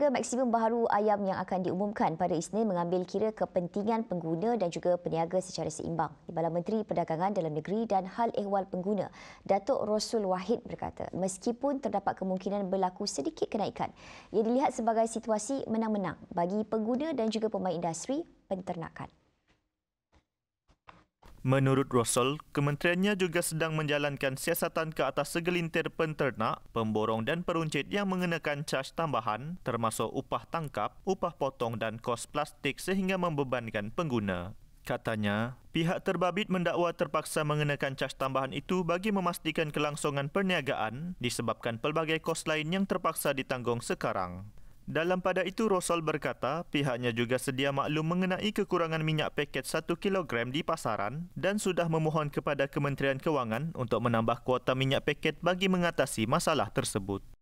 Harga maksimum baharu ayam yang akan diumumkan pada Isnin mengambil kira kepentingan pengguna dan juga peniaga secara seimbang. Imbalan Menteri Perdagangan Dalam Negeri dan Hal Ehwal Pengguna, Datuk Rosul Wahid berkata, meskipun terdapat kemungkinan berlaku sedikit kenaikan, ia dilihat sebagai situasi menang-menang bagi pengguna dan juga pemain industri penternakan. Menurut Rosol, kementeriannya juga sedang menjalankan siasatan ke atas segelintir penternak, pemborong dan peruncit yang mengenakan caj tambahan termasuk upah tangkap, upah potong dan kos plastik sehingga membebankan pengguna. Katanya, pihak terbabit mendakwa terpaksa mengenakan caj tambahan itu bagi memastikan kelangsungan perniagaan disebabkan pelbagai kos lain yang terpaksa ditanggung sekarang. Dalam pada itu, Rosol berkata pihaknya juga sedia maklum mengenai kekurangan minyak paket 1 kg di pasaran dan sudah memohon kepada Kementerian Kewangan untuk menambah kuota minyak paket bagi mengatasi masalah tersebut.